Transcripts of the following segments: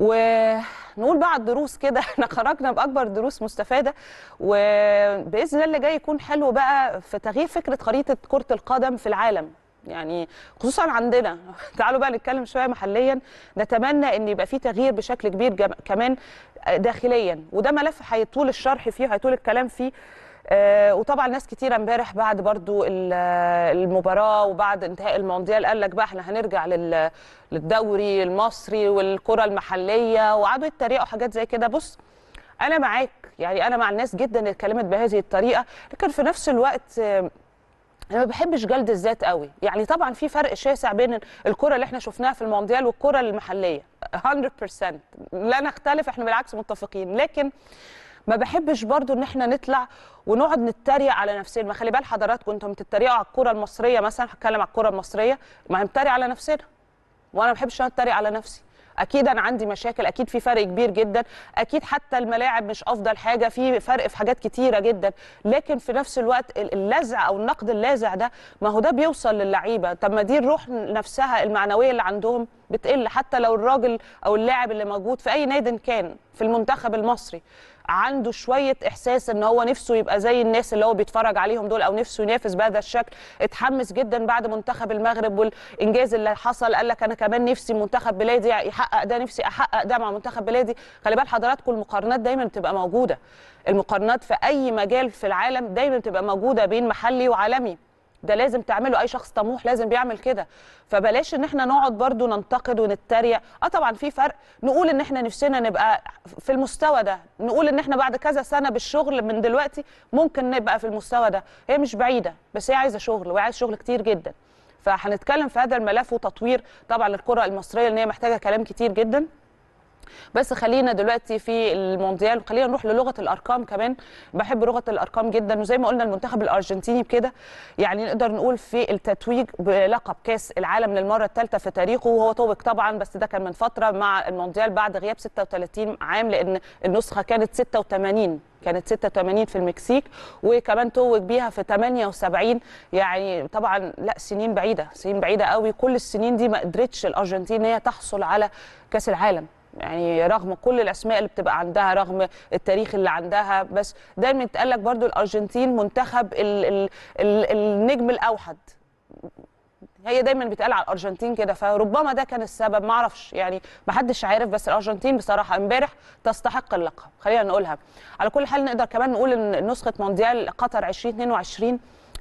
ونقول بقى الدروس كده احنا خرجنا باكبر دروس مستفاده وباذن الله اللي جاي يكون حلو بقى في تغيير فكره خريطه كره القدم في العالم يعني خصوصا عندنا تعالوا بقى نتكلم شويه محليا نتمنى ان يبقى في تغيير بشكل كبير كمان داخليا وده ملف هيطول الشرح فيه هيطول الكلام فيه آه، وطبعا ناس كتيره امبارح بعد برضو المباراه وبعد انتهاء المونديال قال لك بقى احنا هنرجع للدوري المصري والكره المحليه وقعدوا يتريقوا حاجات زي كده بص انا معاك يعني انا مع الناس جدا اللي اتكلمت بهذه الطريقه لكن في نفس الوقت آه، انا ما بحبش جلد الذات قوي يعني طبعا في فرق شاسع بين الكره اللي احنا شفناها في المونديال والكره المحليه 100% لا نختلف احنا بالعكس متفقين لكن ما بحبش برضو ان احنا نطلع ونقعد نتريق على نفسنا ما خلي بال حضراتكم انتم بتتريقوا على الكره المصريه مثلا هتكلم على الكره المصريه ما هنتريق على نفسنا وانا ما بحبش ان انا اتريق على نفسي اكيد انا عندي مشاكل اكيد في فرق كبير جدا اكيد حتى الملاعب مش افضل حاجه في فرق في حاجات كتيره جدا لكن في نفس الوقت اللزع او النقد اللاذع ده ما هو ده بيوصل للعيبه طب ما دي الروح نفسها المعنويه اللي عندهم بتقل حتى لو الراجل او اللاعب اللي موجود في اي نادي كان في المنتخب المصري عنده شويه احساس ان هو نفسه يبقى زي الناس اللي هو بيتفرج عليهم دول او نفسه ينافس بهذا الشكل اتحمس جدا بعد منتخب المغرب والانجاز اللي حصل قال لك انا كمان نفسي منتخب بلادي يحقق ده نفسي احقق ده مع منتخب بلادي خلي بال حضراتكم المقارنات دايما بتبقى موجوده المقارنات في اي مجال في العالم دايما بتبقى موجوده بين محلي وعالمي ده لازم تعمله اي شخص طموح لازم بيعمل كده فبلاش ان احنا نقعد برضو ننتقد ونتريق اه طبعا في فرق نقول ان احنا نفسنا نبقى في المستوى ده نقول ان احنا بعد كذا سنه بالشغل من دلوقتي ممكن نبقى في المستوى ده هي مش بعيده بس هي عايزه شغل وعايز شغل كتير جدا فهنتكلم في هذا الملف وتطوير طبعا الكره المصريه لان هي محتاجه كلام كتير جدا بس خلينا دلوقتي في المونديال وخلينا نروح للغه الارقام كمان بحب لغه الارقام جدا وزي ما قلنا المنتخب الارجنتيني بكده يعني نقدر نقول في التتويج بلقب كاس العالم للمره الثالثه في تاريخه وهو توج طبعا بس ده كان من فتره مع المونديال بعد غياب 36 عام لان النسخه كانت 86 كانت 86 في المكسيك وكمان توج بيها في 78 يعني طبعا لا سنين بعيده سنين بعيده قوي كل السنين دي ما قدرتش الارجنتين ان هي تحصل على كاس العالم يعني رغم كل الاسماء اللي بتبقى عندها رغم التاريخ اللي عندها بس دايما يتقال لك برضو الارجنتين منتخب الـ الـ الـ النجم الاوحد هي دايما بيتقال على الارجنتين كده فربما ده كان السبب ما اعرفش يعني ما حدش عارف بس الارجنتين بصراحه امبارح تستحق اللقب خلينا نقولها على كل حال نقدر كمان نقول ان نسخه مونديال قطر 2022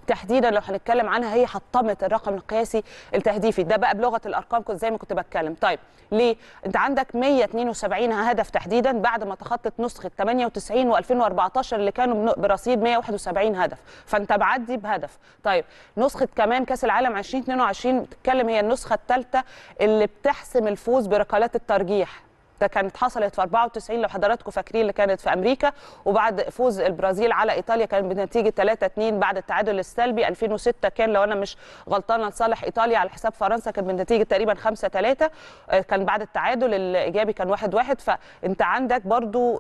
تحديدا لو هنتكلم عنها هي حطمت الرقم القياسي التهديفي ده بقى بلغه الارقام كنت زي ما كنت بتكلم طيب ليه انت عندك 172 هدف تحديدا بعد ما تخطت نسخه 98 و2014 اللي كانوا برصيد 171 هدف فانت معدي بهدف طيب نسخه كمان كاس العالم 2022 بتتكلم هي النسخه الثالثه اللي بتحسم الفوز بركلات الترجيح ده كانت حصلت في 94 لو حضراتكم فاكرين اللي كانت في امريكا وبعد فوز البرازيل على ايطاليا كان بنتيجه 3 2 بعد التعادل السلبي 2006 كان لو انا مش غلطانه لصالح ايطاليا على حساب فرنسا كان بنتيجه تقريبا 5 3 آه، كان بعد التعادل الايجابي كان 1 1 فانت عندك برضو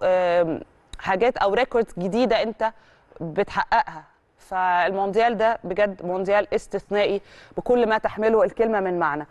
حاجات او ريكوردز جديده انت بتحققها فالمونديال ده بجد مونديال استثنائي بكل ما تحمله الكلمه من معنى